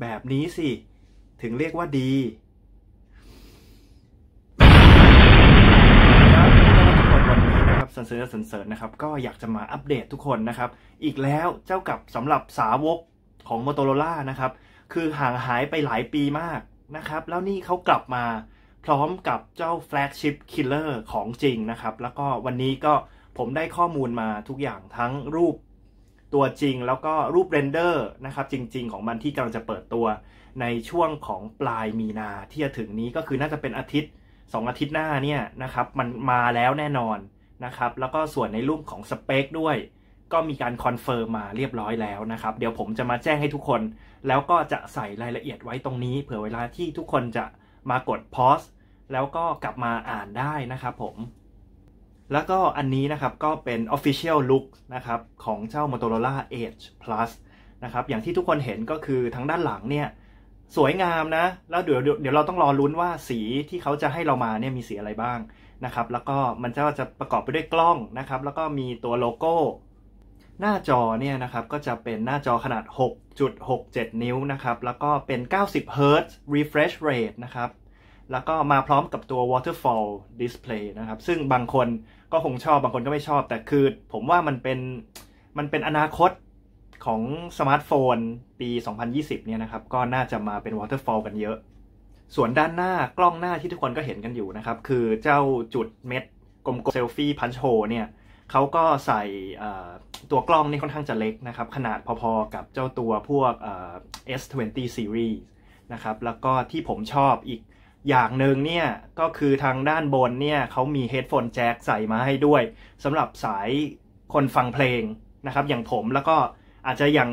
แบบนี้สิ ถึงเรียกว่าดีสันเสริญสันเสริญนะครับ ก็อยากจะมาอัปเดตทุกคนนะครับ อีกแล้วเจ้ากับสำหรับสาวกของ m o t o r o l a นะครับ คือห่างหายไปหลายปีมากนะครับ แล้วนี่เขากลับมาพร้อมกับเจ้า Flagship Killer ของจริงนะครับ แล้วก็วันนี้ก็ผมได้ข้อมูลมาทุกอย่างทั้งรูปตัวจริงแล้วก็รูปเรนเดอร์นะครับ จริงๆ ของมันที่กำลังจะเปิดตัว ในช่วงของปลายมีนาที่จะถึงนี้ก็คือน่าจะเป็นอาทิตย์ 2 อาทิตย์หน้าเนี่ยนะครับ มันมาแล้วแน่นอนนะครับ แล้วก็ส่วนในรูปของสเปคด้วย ก็มีการคอนเฟิร์มมาเรียบร้อยแล้วนะครับ เดี๋ยวผมจะมาแจ้งให้ทุกคน แล้วก็จะใส่รายละเอียดไว้ตรงนี้ เผื่อเวลาที่ทุกคนจะมากดพอสแล้วก็กลับมาอ่านได้นะครับ ผมแล้วก็อันนี้นะครับก็เป็น Official Look นะครับของเจ้า Motorola Edge Plus นะครับอย่างที่ทุกคนเห็นก็คือทั้งด้านหลังเนี่ย สวยงามนะแล้วเดี๋ยวเดี๋ยวเราต้องรอลุ้นว่าสีที่เขาจะให้เรามาเนี่ยมีสีอะไรบ้างนะครับ แล้วก็มันจะจะประกอบไปด้วยกล้องนะครับ แล้วก็มีตัวโลโก้ หน้าจอเนี่ยนะครับ ก็จะเป็นหน้าจอขนาด 6.67 นิ้วนะครับ แล้วก็เป็น90 Hz refresh rate นะครับแล้วก็มาพร้อมกับตัว waterfall display นะครับ ซึ่งบางคนก็คงชอบ บางคนก็ไม่ชอบ แต่คือผมว่ามันเป็น มันเป็นอนาคตของสมาร์ทโฟนปี 2020เนี่ยนะครับ ก็น่าจะมาเป็น waterfall กันเยอะ ส่วนด้านหน้ากล้องหน้าที่ทุกคนก็เห็นกันอยู่นะครับ คือเจ้าจุดเม็ดกลมๆเซลฟี่พันโชเนี่ยเขาก็ใส่ตัวกล้องนี่ค่อนข้างจะเล็กนะครับ ขนาดพอๆกับเจ้าตัวพวก S20 series นะครับ แล้วก็ที่ผมชอบอีกอย่างหนึ่งเนี่ยก็คือทางด้านบนเนี่ยเขามีเฮดโฟนแจ็คใส่มาให้ด้วยสำหรับสายคนฟังเพลงนะครับอย่างผมแล้วก็อาจจะอย่าง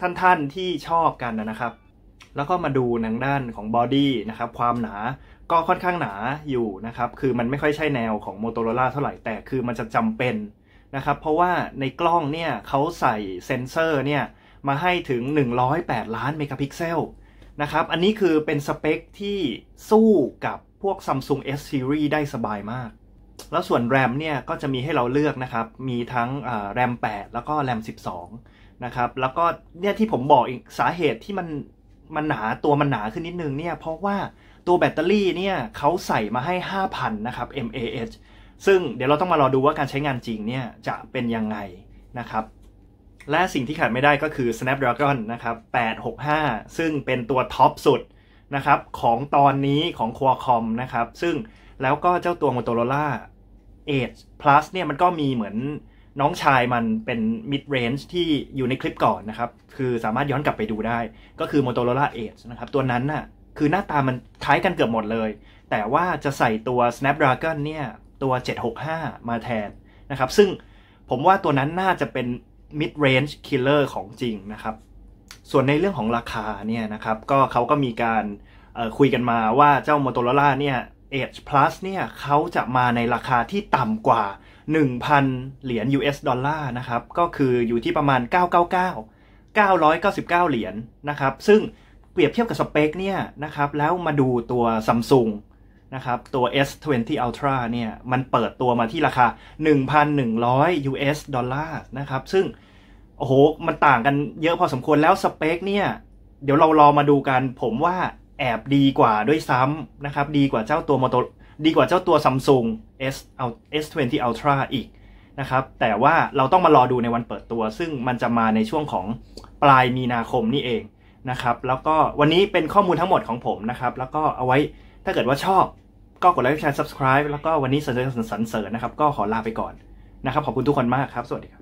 ท่าน ๆที่ชอบกันนะครับ แล้วก็มาดูทางด้านของบอดี้นะครับความหนาก็ค่อนข้างหนาอยู่นะครับคือมันไม่ค่อยใช่แนวของ Motorola เท่าไหร่แต่คือมันจะจำเป็นนะครับเพราะว่าในกล้องเนี่ยเขาใส่เซนเซอร์เนี่ยมาให้ถึง 108 ล้านเมกะพิกเซลนะครับ อันนี้คือเป็นสเปคที่สู้กับพวก Samsung S Series ได้สบายมาก แล้วส่วน RAM เนี่ยก็จะมีให้เราเลือกนะครับ มีทั้ง RAM 8 แล้วก็ RAM 12 นะครับ แล้วก็เนี่ยที่ผมบอกอีกสาเหตุที่มันมันหนาตัวมันหนาขึ้นนิดนึงเนี่ยเพราะว่าตัวแบตเตอรี่เนี่ยเขาใส่มาให้ 5,000 นะครับ mAh ซึ่งเดี๋ยวเราต้องมารอดูว่าการใช้งานจริงเนี่ยจะเป็นยังไงนะครับและสิ่งที่ขาดไม่ได้ก็คือ Snapdragon นะครับ865 ซึ่งเป็นตัวท็อปสุดนะครับของตอนนี้ของ Qualcomm นะครับ ซึ่งแล้วก็เจ้าตัว Motorola Edge Plus เนี่ยมันก็มีเหมือนน้องชายมันเป็น mid range ที่อยู่ในคลิปก่อนนะครับ คือสามารถย้อนกลับไปดูได้ ก็คือ Motorola Edge นะครับตัวนั้นน่ะ คือหน้าตามันคล้ายกันเกือบหมดเลย แต่ว่าจะใส่ตัว Snapdragon เนี่ยตัว 765 มาแทนนะครับ ซึ่งผมว่าตัวนั้นน่าจะเป็น mid range killer ของจริงนะครับส่วนในเรื่องของราคาเนี่ยนะครับก็เขาก็มีการคุยกันมาว่าเจ้า Motorola เนี่ย Edge Plus เนี่ยเขาจะมาในราคาที่ต่ำกว่า 1,000 เหรียญ US ดอลลาร์นะครับก็คืออยู่ที่ประมาณ 999 999 เหรียญนะครับซึ่งเปรียบเทียบกับสเปคเนี่ยนะครับแล้วมาดูตัว Samsung นะครับตัว S20 Ultra เนี่ยมันเปิดตัวมาที่ราคา 1,100 US ดอลลาร์นะครับซึ่งโอ้โหมันต่างกันเยอะพอสมควรแล้วสเปคเนี่ย เดี๋ยวเรารอมาดูกันผมว่าแอบดีกว่าด้วยซ้ำนะครับดีกว่าเจ้าตัวมอโตดีกว่าเจ้าตัวซัม s ุง S S20 Ultra อีกนะครับแต่ว่าเราต้องมารอดูในวันเปิดตัว ซึ่งมันจะมาในช่วงของปลายมีนาคมนี่เองนะครับแล้วก็วันนี้เป็นข้อมูลทั้งหมดของผมนะครับแล้วก็เอาไว้ถ้าเกิดว่าชอบก็กดไลค์กดแชร์ subscribe แล้วก็วันนี้สสนสรรเสริญนะครับ ก็ขอลาไปก่อนนะครับ ขอบคุณทุกคนมากครับ สวัสดีครับ